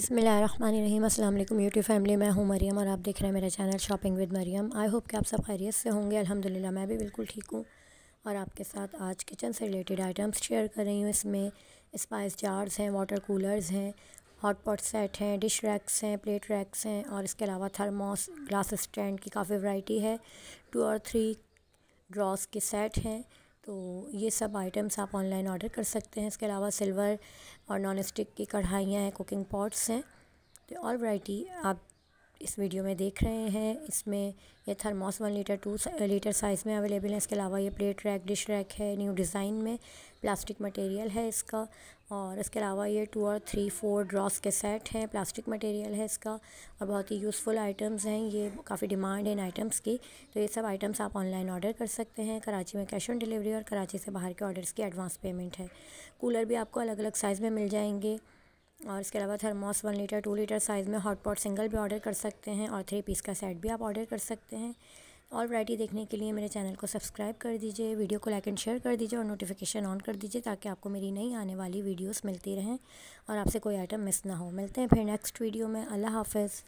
बसमीम असल YouTube family मैं हूँ मरियम और आप देख रहे हैं मेरा channel shopping with Mariam I hope कि आप सब खैरियत से होंगे अल्हम्दुलिल्लाह मैं भी बिल्कुल ठीक हूँ और आपके साथ आज किचन से रिलेटेड आइटम्स शेयर कर रही हूँ इसमें स्पाइस जार्स हैं वाटर कूलर्स हैं हॉट पॉट सेट हैं डिश रैक्स हैं प्लेट रैक्स हैं और इसके अलावा थर्मोस ग्लास स्टैंड की काफ़ी वैरायटी है टू और थ्री ड्रॉस के सेट हैं तो ये सब आइटम्स आप ऑनलाइन ऑर्डर कर सकते हैं इसके अलावा सिल्वर और नॉन स्टिक की कढ़ाइयाँ हैं कुकिंग पॉट्स हैं तो ऑल वाइटी आप इस वीडियो में देख रहे हैं इसमें ये thermos one litre two litre size में अवेलेबल है इसके अलावा ये प्लेट रैक डिश रैक है न्यू डिज़ाइन में प्लास्टिक मटेरियल है इसका और इसके अलावा ये टू और थ्री फोर ड्रॉस के सेट हैं प्लास्टिक मटेरियल है इसका और बहुत ही यूज़फुल आइटम्स हैं ये काफ़ी डिमांड है इन आइटम्स की तो ये सब आइटम्स आप ऑनलाइन ऑर्डर कर सकते हैं कराची में कैश ऑन डिलीवरी और कराची से बाहर के ऑर्डर्स की एडवांस पेमेंट है कूलर भी आपको अलग अलग साइज़ में मिल जाएंगे और इसके अलावा thermos one litre two litre size में हॉट पॉट सिंगल भी ऑर्डर कर सकते हैं और थ्री पीस का सेट भी आप ऑर्डर कर सकते हैं और वैरायटी देखने के लिए मेरे चैनल को सब्सक्राइब कर दीजिए वीडियो को लाइक एंड शेयर कर दीजिए और नोटिफिकेशन ऑन कर दीजिए ताकि आपको मेरी नई आने वाली वीडियोस मिलती रहें और आपसे कोई आइटम मिस ना हो मिलते हैं फिर नेक्स्ट वीडियो में अल्लाह हाफिज़